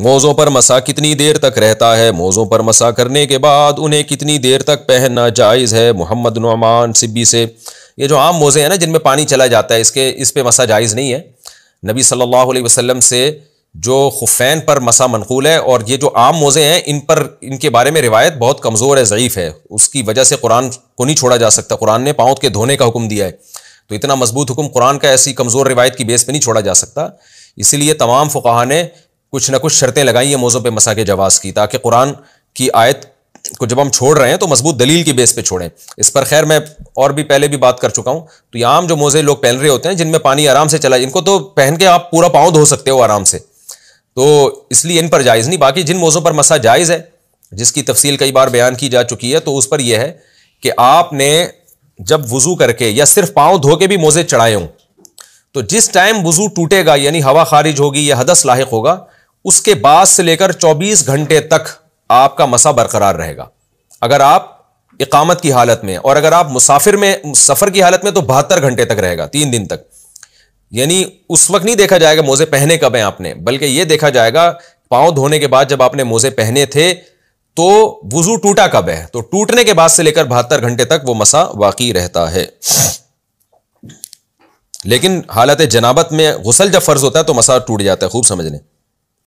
मोज़ों पर मसा कितनी देर तक रहता है मोज़ों पर मसा करने के बाद उन्हें कितनी देर तक पहनना जायज़ है मोहम्मद नुमान सिब्बी से ये जो आम मोज़े हैं ना जिनमें पानी चला जाता है इसके इस पर मसा जायज़ नहीं है नबी सल्लल्लाहु अलैहि वसल्लम से जो खुफैन पर मसा मनकूल है और ये जो आम मोज़े हैं इन पर इनके बारे में रिवायत बहुत कमज़ोर है ज़यीफ़ है उसकी वजह से कुरान को नहीं छोड़ा जा सकता कुरान ने पाँव के धोने का हुक्म दिया है तो इतना मजबूत हुक्म कुरान का ऐसी कमज़ोर रिवायत की बेस पर नहीं छोड़ा जा सकता इसीलिए तमाम फ़ुकाहा ने कुछ ना कुछ शर्तें लगाई हैं मौज़ों पर मसा के जवाब की ताकि कुरान की आयत को जब हम छोड़ रहे हैं तो मजबूत दलील की बेस पे छोड़ें इस पर खैर मैं और भी पहले भी बात कर चुका हूँ तो ये आम जो मोजे लोग पहन रहे होते हैं जिनमें पानी आराम से चला इनको तो पहन के आप पूरा पाँव धो सकते हो आराम से तो इसलिए इन पर जायज़ नहीं बाकी जिन मोज़ों पर मसा जायज़ है जिसकी तफसील कई बार बयान की जा चुकी है तो उस पर यह है कि आपने जब वज़ू करके या सिर्फ पाँव धो के भी मोज़े चढ़ाए हों तो जिस टाइम वज़ू टूटेगा यानी हवा खारिज होगी या हदस लाक होगा उसके बाद से लेकर 24 घंटे तक आपका मसा बरकरार रहेगा अगर आप इकामत की हालत में और अगर आप मुसाफिर में सफ़र की हालत में तो बहत्तर घंटे तक रहेगा तीन दिन तक यानी उस वक्त नहीं देखा जाएगा मोज़े पहने कब हैं आपने बल्कि यह देखा जाएगा पाँव धोने के बाद जब आपने मोज़े पहने थे तो वज़ू टूटा कब है तो टूटने के बाद से लेकर बहत्तर घंटे तक वो मसा वाकई रहता है लेकिन हालत जनाबत में गुसल जब फ़र्ज़ होता है तो मसा टूट जाता है खूब समझने